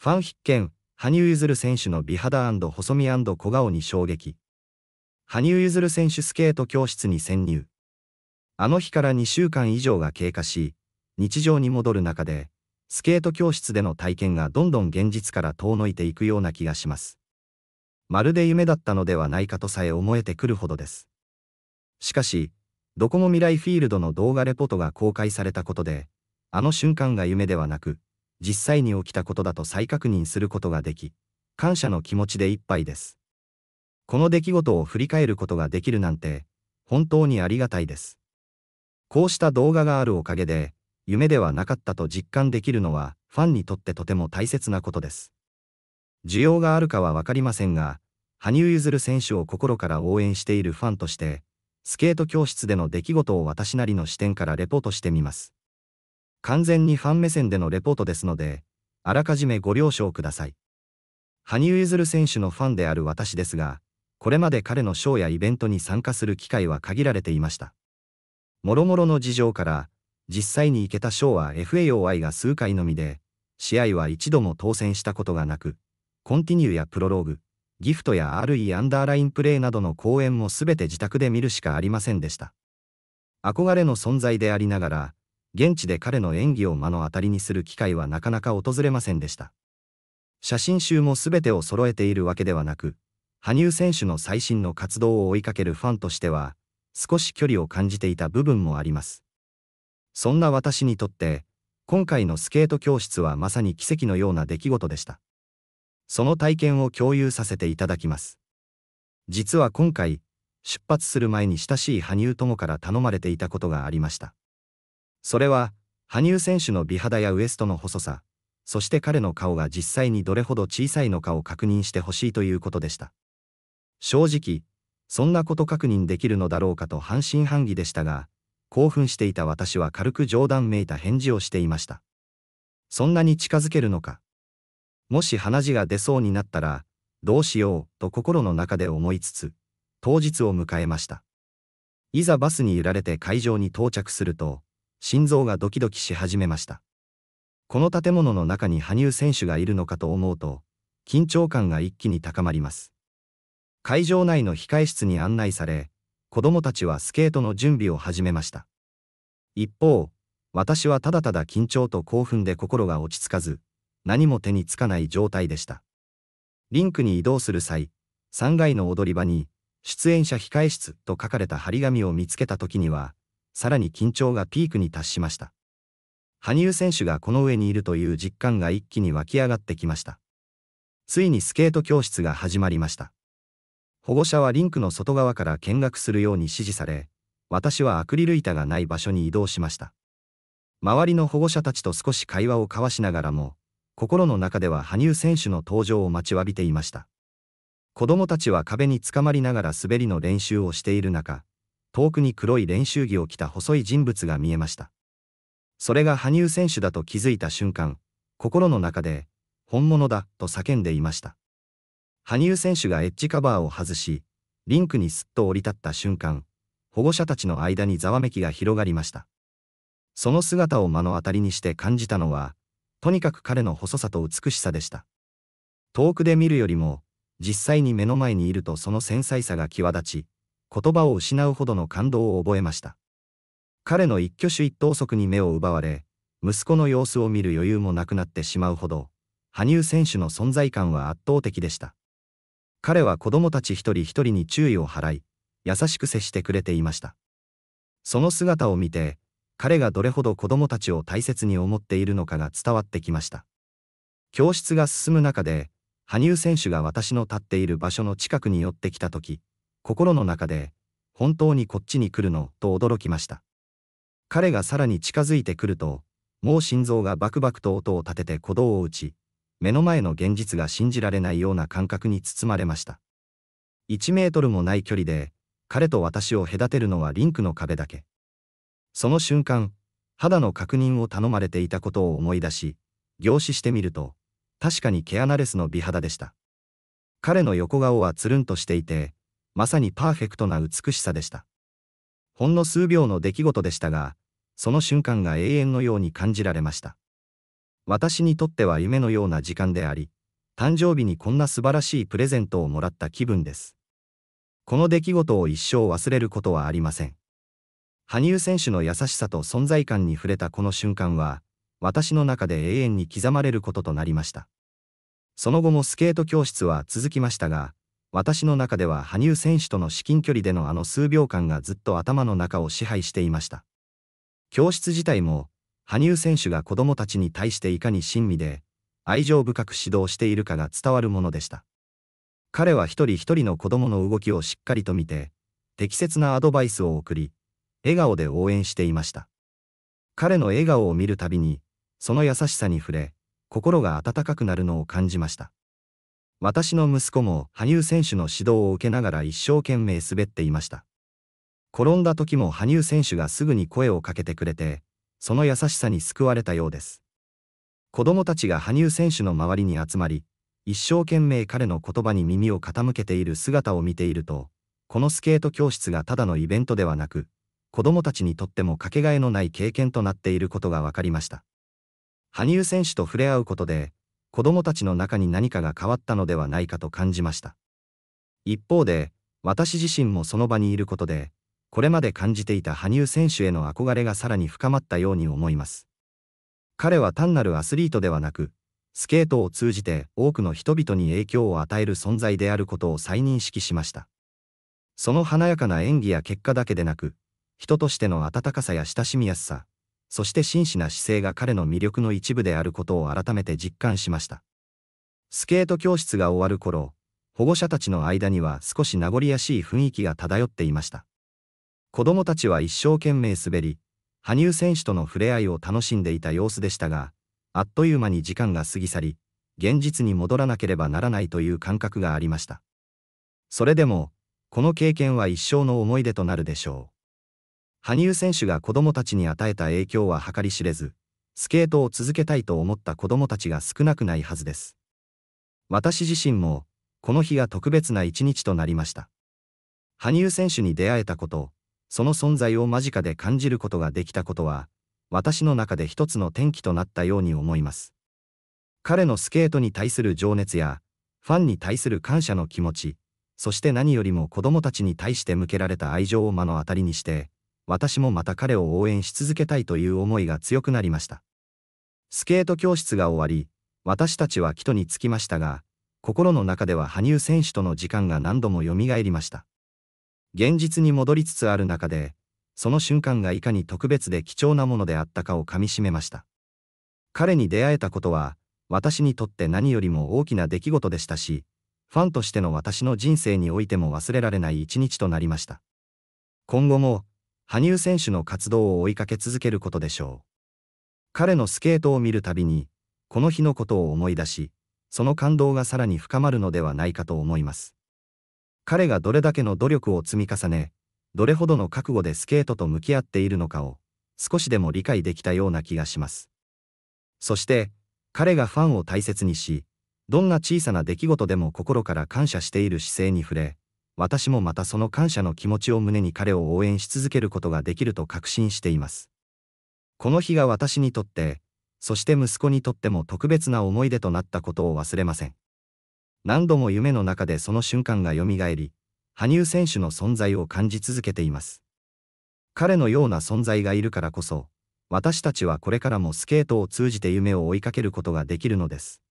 ファン必見、羽生結弦選手の美肌細身小顔に衝撃。羽生結弦選手スケート教室に潜入。あの日から2週間以上が経過し、日常に戻る中で、スケート教室での体験がどんどん現実から遠のいていくような気がします。まるで夢だったのではないかとさえ思えてくるほどです。しかし、ドコモ未来フィールドの動画レポートが公開されたことで、あの瞬間が夢ではなく、実際に起きたことだと再確認することができ、感謝の気持ちでいっぱいです。この出来事を振り返ることができるなんて、本当にありがたいです。こうした動画があるおかげで、夢ではなかったと実感できるのは、ファンにとってとても大切なことです。需要があるかは分かりませんが、羽生結弦選手を心から応援しているファンとして、スケート教室での出来事を私なりの視点からレポートしてみます。完全にファン目線でのレポートですので、あらかじめご了承ください。羽生結弦選手のファンである私ですが、これまで彼のショーやイベントに参加する機会は限られていました。もろもろの事情から、実際に行けたショーは FAOI が数回のみで、試合は一度も当選したことがなく、コンティニューやプロローグ、ギフトや RE アンダーラインプレイなどの公演も全て自宅で見るしかありませんでした。憧れの存在でありながら、現地で彼の演技を目の当たりにする機会はなかなか訪れませんでした。写真集も全てを揃えているわけではなく、羽生選手の最新の活動を追いかけるファンとしては、少し距離を感じていた部分もあります。そんな私にとって、今回のスケート教室はまさに奇跡のような出来事でした。その体験を共有させていただきます。実は今回、出発する前に親しい羽生友から頼まれていたことがありました。それは、羽生選手の美肌やウエストの細さ、そして彼の顔が実際にどれほど小さいのかを確認してほしいということでした。正直、そんなこと確認できるのだろうかと半信半疑でしたが、興奮していた私は軽く冗談めいた返事をしていました。そんなに近づけるのか。もし鼻血が出そうになったら、どうしようと心の中で思いつつ、当日を迎えました。いざバスに揺られて会場に到着すると、心臓がドキドキし始めました。この建物の中に羽生選手がいるのかと思うと、緊張感が一気に高まります。会場内の控室に案内され、子供たちはスケートの準備を始めました。一方、私はただただ緊張と興奮で心が落ち着かず、何も手につかない状態でした。リンクに移動する際、3階の踊り場に、出演者控室と書かれた張り紙を見つけた時には、さらに緊張がピークに達しました。羽生選手がこの上にいるという実感が一気に湧き上がってきました。ついにスケート教室が始まりました。保護者はリンクの外側から見学するように指示され、私はアクリル板がない場所に移動しました。周りの保護者たちと少し会話を交わしながらも、心の中では羽生選手の登場を待ちわびていました。子供たちは壁につかまりながら滑りの練習をしている中、遠くに黒い練習着を着た細い人物が見えました。それが羽生選手だと気づいた瞬間、心の中で、本物だと叫んでいました。羽生選手がエッジカバーを外し、リンクにすっと降り立った瞬間、保護者たちの間にざわめきが広がりました。その姿を目の当たりにして感じたのは、とにかく彼の細さと美しさでした。遠くで見るよりも、実際に目の前にいるとその繊細さが際立ち、言葉を失うほどの感動を覚えました。彼の一挙手一投足に目を奪われ、息子の様子を見る余裕もなくなってしまうほど、羽生選手の存在感は圧倒的でした。彼は子供たち一人一人に注意を払い、優しく接してくれていました。その姿を見て、彼がどれほど子供たちを大切に思っているのかが伝わってきました。教室が進む中で、羽生選手が私の立っている場所の近くに寄ってきた時、心の中で、本当にこっちに来るの、と驚きました。彼がさらに近づいてくると、もう心臓がバクバクと音を立てて鼓動を打ち、目の前の現実が信じられないような感覚に包まれました。1メートルもない距離で、彼と私を隔てるのはリンクの壁だけ。その瞬間、肌の確認を頼まれていたことを思い出し、凝視してみると、確かに毛穴レスの美肌でした。彼の横顔はつるんとしていて、まさにパーフェクトな美しさでした。ほんの数秒の出来事でしたが、その瞬間が永遠のように感じられました。私にとっては夢のような時間であり、誕生日にこんな素晴らしいプレゼントをもらった気分です。この出来事を一生忘れることはありません。羽生選手の優しさと存在感に触れたこの瞬間は、私の中で永遠に刻まれることとなりました。その後もスケート教室は続きましたが、私の中では羽生選手との至近距離でのあの数秒間がずっと頭の中を支配していました。教室自体も、羽生選手が子供たちに対していかに親身で、愛情深く指導しているかが伝わるものでした。彼は一人一人の子供の動きをしっかりと見て、適切なアドバイスを送り、笑顔で応援していました。彼の笑顔を見るたびに、その優しさに触れ、心が温かくなるのを感じました。私の息子も羽生選手の指導を受けながら一生懸命滑っていました。転んだ時も羽生選手がすぐに声をかけてくれて、その優しさに救われたようです。子供たちが羽生選手の周りに集まり、一生懸命彼の言葉に耳を傾けている姿を見ていると、このスケート教室がただのイベントではなく、子供たちにとってもかけがえのない経験となっていることが分かりました。羽生選手と触れ合うことで、子供たちの中に何かが変わったのではないかと感じました。一方で、私自身もその場にいることで、これまで感じていた羽生選手への憧れがさらに深まったように思います。彼は単なるアスリートではなく、スケートを通じて多くの人々に影響を与える存在であることを再認識しました。その華やかな演技や結果だけでなく、人としての温かさや親しみやすさ、そして真摯な姿勢が彼の魅力の一部であることを改めて実感しました。スケート教室が終わる頃、保護者たちの間には少し名残やしい雰囲気が漂っていました。子供たちは一生懸命滑り、羽生選手との触れ合いを楽しんでいた様子でしたが、あっという間に時間が過ぎ去り、現実に戻らなければならないという感覚がありました。それでも、この経験は一生の思い出となるでしょう。羽生選手が子供たちに与えた影響は計り知れず、スケートを続けたいと思った子供たちが少なくないはずです。私自身も、この日が特別な一日となりました。羽生選手に出会えたこと、その存在を間近で感じることができたことは、私の中で一つの転機となったように思います。彼のスケートに対する情熱や、ファンに対する感謝の気持ち、そして何よりも子供たちに対して向けられた愛情を目の当たりにして、私もまた彼を応援し続けたいという思いが強くなりました。スケート教室が終わり、私たちは帰途に着きましたが、心の中では羽生選手との時間が何度も蘇りました。現実に戻りつつある中で、その瞬間がいかに特別で貴重なものであったかをかみしめました。彼に出会えたことは、私にとって何よりも大きな出来事でしたし、ファンとしての私の人生においても忘れられない一日となりました。今後も、羽生選手の活動を追いかけ続けることでしょう。彼のスケートを見るたびに、この日のことを思い出し、その感動がさらに深まるのではないかと思います。彼がどれだけの努力を積み重ね、どれほどの覚悟でスケートと向き合っているのかを、少しでも理解できたような気がします。そして、彼がファンを大切にし、どんな小さな出来事でも心から感謝している姿勢に触れ、私もまたその感謝の気持ちを胸に彼を応援し続けることができると確信しています。この日が私にとって、そして息子にとっても特別な思い出となったことを忘れません。何度も夢の中でその瞬間が蘇り、羽生選手の存在を感じ続けています。彼のような存在がいるからこそ、私たちはこれからもスケートを通じて夢を追いかけることができるのです。